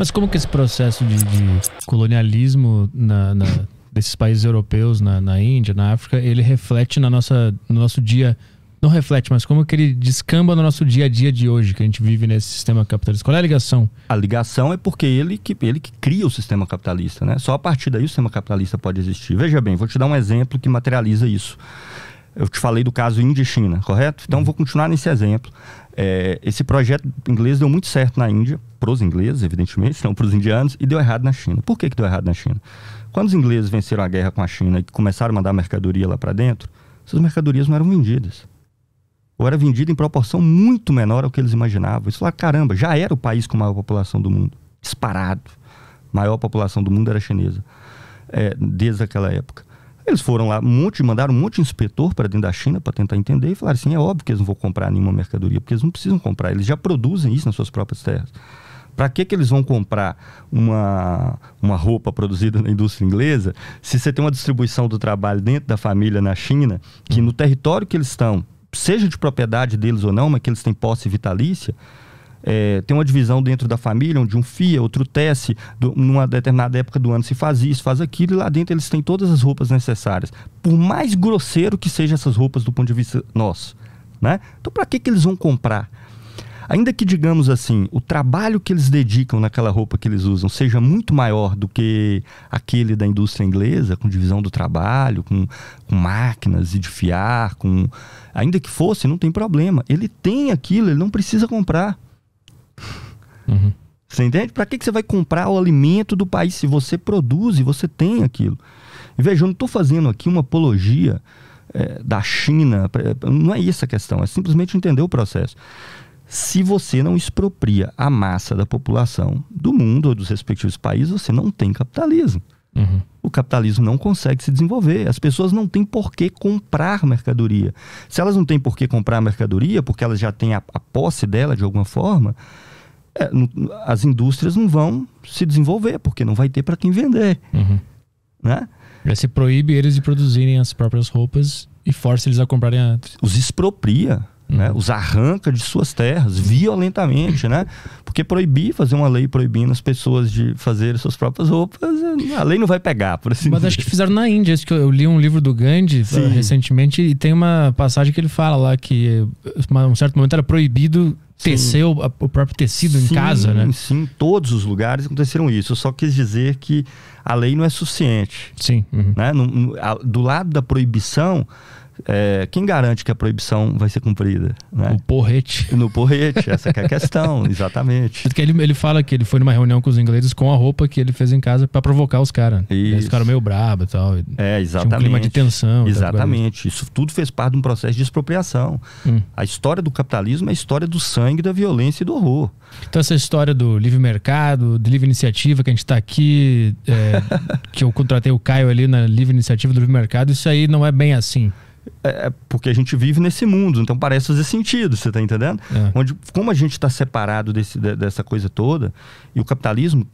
Mas como que esse processo de, de colonialismo na, na, desses países europeus, na, na, Índia, na África, ele reflete na nossa, no nosso dia... Não reflete, mas como que ele descamba no nosso dia a dia de hoje, que a gente vive nesse sistema capitalista? Qual é a ligação? A ligação é porque ele que, ele que cria o sistema capitalista, né? Só a partir daí o sistema capitalista pode existir. Veja bem, vou te dar um exemplo que materializa isso. Eu te falei do caso Índia-China, e correto? Então, uhum. vou continuar nesse exemplo. É, esse projeto inglês deu muito certo na Índia, para os ingleses, evidentemente, não para os indianos, e deu errado na China. Por que, que deu errado na China? Quando os ingleses venceram a guerra com a China e começaram a mandar mercadoria lá para dentro, essas mercadorias não eram vendidas. Ou era vendida em proporção muito menor ao que eles imaginavam. Isso lá, caramba, já era o país com a maior população do mundo. Disparado. A maior população do mundo era chinesa, é, desde aquela época. Eles foram lá, um monte, mandaram um monte de inspetor para dentro da China para tentar entender e falaram assim: é óbvio que eles não vão comprar nenhuma mercadoria, porque eles não precisam comprar, eles já produzem isso nas suas próprias terras. Para que, que eles vão comprar uma, uma roupa produzida na indústria inglesa se você tem uma distribuição do trabalho dentro da família na China, que no território que eles estão, seja de propriedade deles ou não, mas que eles têm posse vitalícia, é, tem uma divisão dentro da família, onde um FIA, outro tece, do, numa determinada época do ano se faz isso, faz aquilo, e lá dentro eles têm todas as roupas necessárias. Por mais grosseiro que sejam essas roupas do ponto de vista nosso. Né? Então, para que, que eles vão comprar? Ainda que, digamos assim, o trabalho que eles dedicam naquela roupa que eles usam seja muito maior do que aquele da indústria inglesa, com divisão do trabalho, com, com máquinas e de fiar, com... ainda que fosse, não tem problema. Ele tem aquilo, ele não precisa comprar. Uhum. Você entende? Para que, que você vai comprar o alimento do país se você produz e você tem aquilo? E veja, eu não estou fazendo aqui uma apologia é, da China, eh, não é isso a questão, é simplesmente entender o processo. Se você não expropria a massa da população do mundo ou dos respectivos países, você não tem capitalismo. Uhum. O capitalismo não consegue se desenvolver. As pessoas não têm por que comprar mercadoria. Se elas não têm por que comprar mercadoria, porque elas já têm a, a posse dela de alguma forma, é, as indústrias não vão se desenvolver, porque não vai ter para quem vender. Uhum. Né? Já se proíbe eles de produzirem as próprias roupas e força eles a comprarem antes. Os expropria né? Uhum. Os arranca de suas terras violentamente, né? Porque proibir, fazer uma lei proibindo as pessoas de fazer suas próprias roupas, a lei não vai pegar, por assim Mas dizer. acho que fizeram na Índia, isso que eu li um livro do Gandhi eh, Sim. recentemente e tem uma passagem que ele fala lá que eh, um certo momento era proibido tecer o, o, próprio tecido sim, em casa, né? Sim, em todos os lugares aconteceram isso. Eu só quis dizer que a lei não é suficiente. Sim. Uhum. Né? No, no, a, do lado da proibição, é, quem garante que a proibição vai ser cumprida? Né? No porrete. No porrete, essa é a questão, exatamente. Porque ele, ele fala que ele foi numa reunião com os ingleses com a roupa que ele fez em casa para provocar os caras. Né? Eles ficaram meio brabo e tal. É, exatamente. Tinha um clima de tensão. Exatamente. Assim. Isso tudo fez parte de um processo de expropriação. Hum. A história do capitalismo é a história do sangue, da violência e do horror. Então essa história do livre mercado, de livre iniciativa, que a gente está aqui, é, que eu contratei o Caio ali na livre iniciativa do livre mercado, isso aí não é bem assim. É, é, porque a gente vive nesse mundo, então parece fazer sentido, você está entendendo? É. Onde, como a gente está separado desse, dessa coisa toda, e o capitalismo,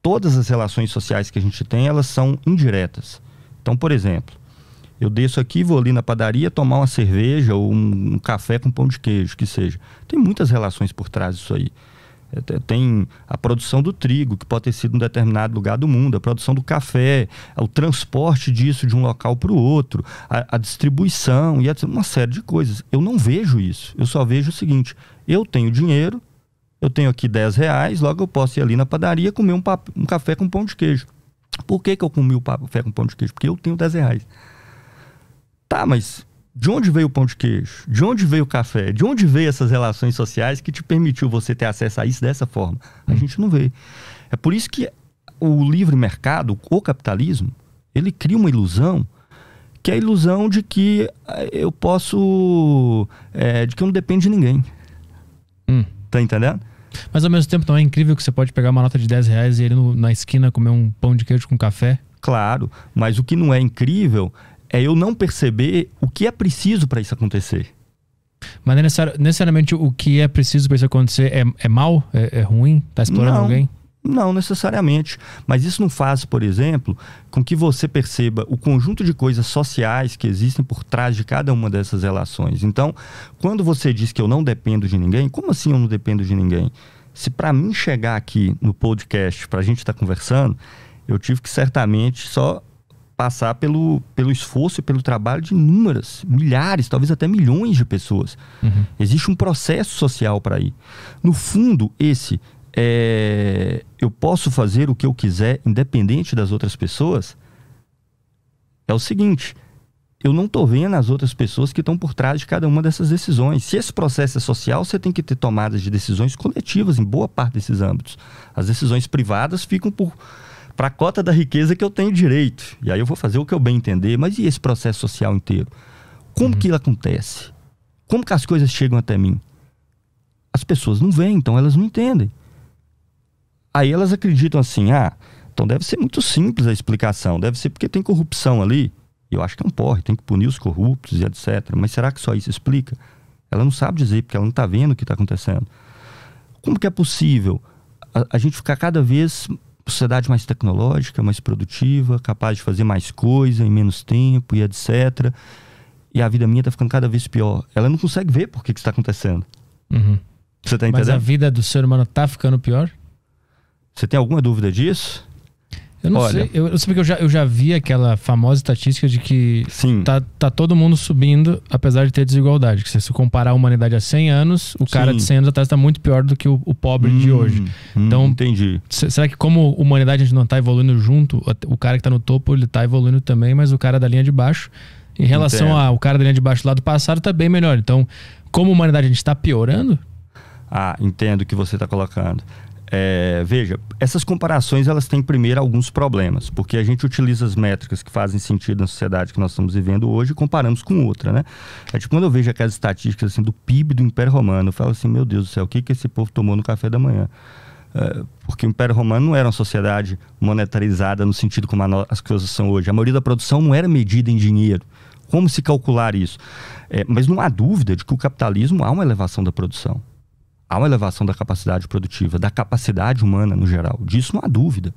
todas as relações sociais que a gente tem, elas são indiretas. Então, por exemplo, eu desço aqui, vou ali na padaria tomar uma cerveja ou um, um café com pão de queijo, que seja. Tem muitas relações por trás disso aí. É, tem a produção do trigo, que pode ter sido em um determinado lugar do mundo, a produção do café, o transporte disso de um local para o outro, a, a distribuição e uma série de coisas. Eu não vejo isso. Eu só vejo o seguinte: eu tenho dinheiro, eu tenho aqui 10 reais, logo eu posso ir ali na padaria comer um, um café com pão de queijo. Por que, que eu comi o café com pão de queijo? Porque eu tenho 10 reais. Tá, mas de onde veio o pão de queijo? De onde veio o café? De onde veio essas relações sociais que te permitiu você ter acesso a isso dessa forma? A hum. gente não vê. É por isso que o livre mercado, o capitalismo, ele cria uma ilusão que é a ilusão de que eh, eu posso. É, de que eu não dependo de ninguém. Hum. Tá entendendo? Mas ao mesmo tempo não é incrível que você pode pegar uma nota de 10 reais e ele na esquina comer um pão de queijo com café? Claro, mas o que não é incrível é eu não perceber o que é preciso para isso acontecer. Mas necessariamente o que é preciso para isso acontecer é, é mal? É, é ruim? Está explorando não, alguém? Não, necessariamente. Mas isso não faz, por exemplo, com que você perceba o conjunto de coisas sociais que existem por trás de cada uma dessas relações. Então, quando você diz que eu não dependo de ninguém, como assim eu não dependo de ninguém? Se para mim chegar aqui no podcast, para a gente estar tá conversando, eu tive que certamente só passar pelo, pelo esforço e pelo trabalho de inúmeras, milhares, talvez até milhões de pessoas. Uhum. Existe um processo social para ir. No fundo, esse é, eu posso fazer o que eu quiser, independente das outras pessoas, é o seguinte. Eu não estou vendo as outras pessoas que estão por trás de cada uma dessas decisões. Se esse processo é social, você tem que ter tomadas de decisões coletivas em boa parte desses âmbitos. As decisões privadas ficam por para a cota da riqueza que eu tenho direito. E aí eu vou fazer o que eu bem entender, mas e esse processo social inteiro? Como uhum. que ele acontece? Como que as coisas chegam até mim? As pessoas não veem, então elas não entendem. Aí elas acreditam assim: ah, então deve ser muito simples a explicação, deve ser porque tem corrupção ali. Eu acho que é um porre, tem que punir os corruptos e etc. Mas será que só isso explica? Ela não sabe dizer, porque ela não está vendo o que está acontecendo. Como que é possível a, a gente ficar cada vez sociedade mais tecnológica, mais produtiva, capaz de fazer mais coisa em menos tempo e etc. E a vida minha está ficando cada vez pior. Ela não consegue ver por que está acontecendo. Uhum. Você tá entendendo? Mas a vida do ser humano está ficando pior? Você tem alguma dúvida disso? Eu não Olha, sei, eu, eu sei porque eu já, eu já vi aquela famosa estatística de que sim. Tá, tá todo mundo subindo, apesar de ter desigualdade. Que se você comparar a humanidade a 100 anos, o cara sim. de 100 anos atrás está muito pior do que o, o pobre hum, de hoje. Hum, então, hum, entendi. Será que como humanidade a gente não está evoluindo junto, o cara que está no topo ele está evoluindo também, mas o cara da linha de baixo, em relação ao cara da linha de baixo lá do passado, está bem melhor. Então, como humanidade a gente está piorando? Ah, entendo o que você está colocando. É, veja, essas comparações elas têm primeiro alguns problemas, porque a gente utiliza as métricas que fazem sentido na sociedade que nós estamos vivendo hoje e comparamos com outra, né? É tipo quando eu vejo aquelas estatísticas assim, do PIB do Império Romano, eu falo assim, meu Deus do céu, o que, que esse povo tomou no café da manhã? É, porque o Império Romano não era uma sociedade monetarizada no sentido como as coisas são hoje. A maioria da produção não era medida em dinheiro. Como se calcular isso? É, mas não há dúvida de que o capitalismo há uma elevação da produção. Há uma elevação da capacidade produtiva, da capacidade humana no geral. Disso não há dúvida.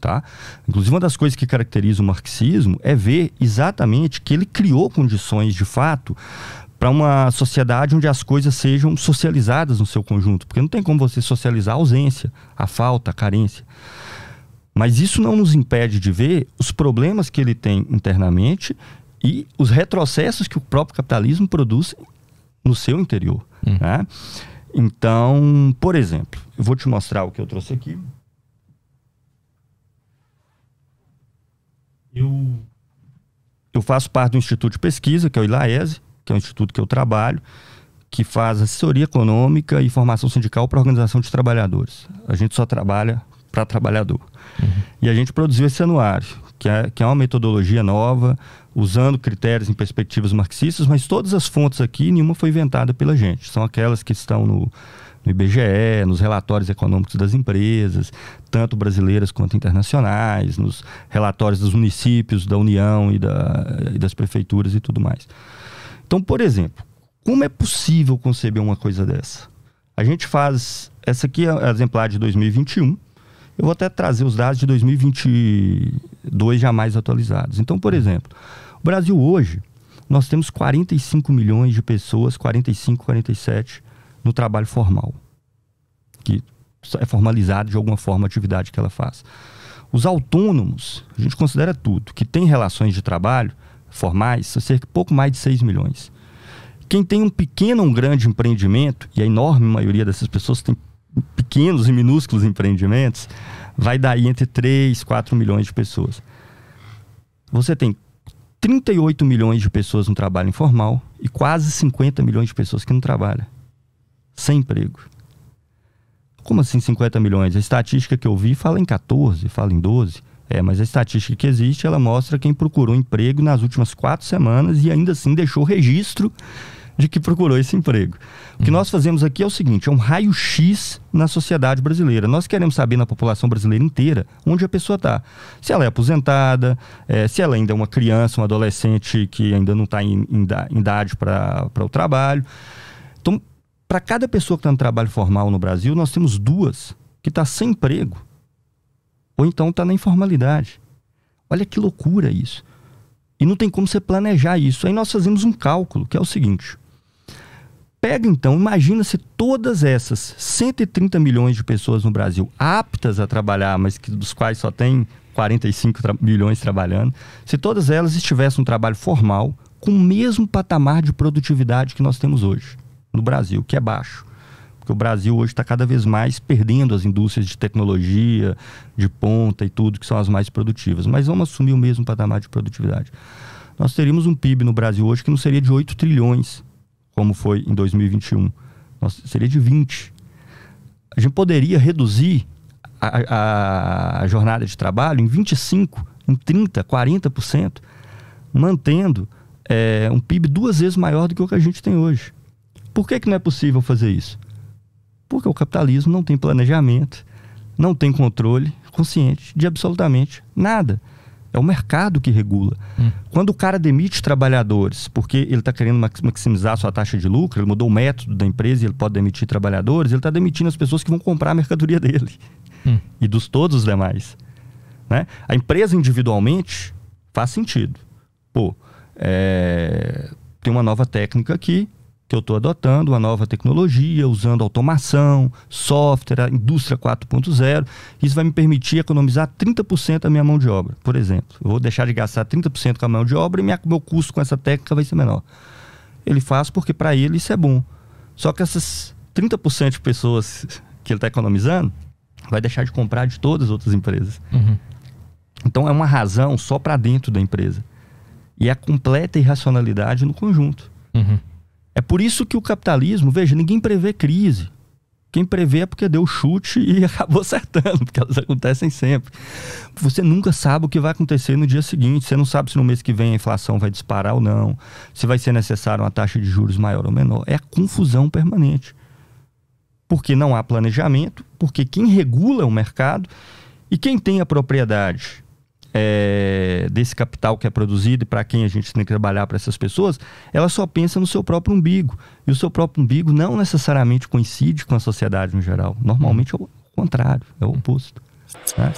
Tá? Inclusive, uma das coisas que caracteriza o marxismo é ver exatamente que ele criou condições de fato para uma sociedade onde as coisas sejam socializadas no seu conjunto, porque não tem como você socializar a ausência, a falta, a carência. Mas isso não nos impede de ver os problemas que ele tem internamente e os retrocessos que o próprio capitalismo produz no seu interior. Hum. Né? Então, por exemplo, eu vou te mostrar o que eu trouxe aqui. Eu, eu faço parte do Instituto de Pesquisa, que é o ILAESE, que é o instituto que eu trabalho, que faz assessoria econômica e formação sindical para organização de trabalhadores. A gente só trabalha para trabalhador. Uhum. E a gente produziu esse anuário, que é, que é uma metodologia nova usando critérios em perspectivas marxistas, mas todas as fontes aqui, nenhuma foi inventada pela gente. São aquelas que estão no, no IBGE, nos relatórios econômicos das empresas, tanto brasileiras quanto internacionais, nos relatórios dos municípios, da União e, da, e das prefeituras e tudo mais. Então, por exemplo, como é possível conceber uma coisa dessa? A gente faz. Essa aqui é a exemplar de 2021. Eu vou até trazer os dados de 2022 jamais atualizados. Então, por exemplo, o Brasil hoje, nós temos 45 milhões de pessoas, 45, 47, no trabalho formal. Que é formalizado de alguma forma a atividade que ela faz. Os autônomos, a gente considera tudo, que tem relações de trabalho formais, são cerca pouco mais de 6 milhões. Quem tem um pequeno ou um grande empreendimento, e a enorme maioria dessas pessoas tem pequenos e minúsculos empreendimentos, vai daí entre 3, 4 milhões de pessoas. Você tem 38 milhões de pessoas no trabalho informal e quase 50 milhões de pessoas que não trabalham. Sem emprego. Como assim 50 milhões? A estatística que eu vi fala em 14, fala em 12. É, mas a estatística que existe, ela mostra quem procurou emprego nas últimas quatro semanas e ainda assim deixou registro de que procurou esse emprego. O que uhum. nós fazemos aqui é o seguinte: é um raio-x na sociedade brasileira. Nós queremos saber na população brasileira inteira onde a pessoa está. Se ela é aposentada, é, se ela ainda é uma criança, um adolescente que ainda não está em, em, em idade para o trabalho. Então, para cada pessoa que está no trabalho formal no Brasil, nós temos duas que está sem emprego ou então está na informalidade. Olha que loucura isso. E não tem como você planejar isso. Aí nós fazemos um cálculo, que é o seguinte: Pega então, imagina se todas essas 130 milhões de pessoas no Brasil aptas a trabalhar, mas que, dos quais só tem 45 tra milhões trabalhando, se todas elas estivessem um trabalho formal com o mesmo patamar de produtividade que nós temos hoje no Brasil, que é baixo. Porque o Brasil hoje está cada vez mais perdendo as indústrias de tecnologia, de ponta e tudo, que são as mais produtivas. Mas vamos assumir o mesmo patamar de produtividade. Nós teríamos um PIB no Brasil hoje que não seria de 8 trilhões, como foi em 2021. Nossa, seria de 20. A gente poderia reduzir a, a, a jornada de trabalho em 25, em 30, 40%, mantendo é, um PIB duas vezes maior do que o que a gente tem hoje. Por que, que não é possível fazer isso? Porque o capitalismo não tem planejamento, não tem controle consciente de absolutamente nada. É o mercado que regula. Hum. Quando o cara demite trabalhadores porque ele está querendo maximizar a sua taxa de lucro, ele mudou o método da empresa e ele pode demitir trabalhadores, ele está demitindo as pessoas que vão comprar a mercadoria dele hum. e dos todos os demais. Né? A empresa individualmente faz sentido. Pô, é... tem uma nova técnica aqui, que eu estou adotando, uma nova tecnologia, usando automação, software, a indústria 4.0. Isso vai me permitir economizar 30% da minha mão de obra, por exemplo. Eu vou deixar de gastar 30% com a mão de obra e minha, meu custo com essa técnica vai ser menor. Ele faz porque para ele isso é bom. Só que essas 30% de pessoas que ele está economizando vai deixar de comprar de todas as outras empresas. Uhum. Então é uma razão só para dentro da empresa. E é a completa irracionalidade no conjunto. Uhum. É por isso que o capitalismo, veja, ninguém prevê crise. Quem prevê é porque deu chute e acabou acertando, porque elas acontecem sempre. Você nunca sabe o que vai acontecer no dia seguinte. Você não sabe se no mês que vem a inflação vai disparar ou não, se vai ser necessário uma taxa de juros maior ou menor. É a confusão permanente. Porque não há planejamento, porque quem regula o mercado e quem tem a propriedade é, desse capital que é produzido e para quem a gente tem que trabalhar para essas pessoas, ela só pensa no seu próprio umbigo. E o seu próprio umbigo não necessariamente coincide com a sociedade no geral. Normalmente é o contrário, é o oposto. Né?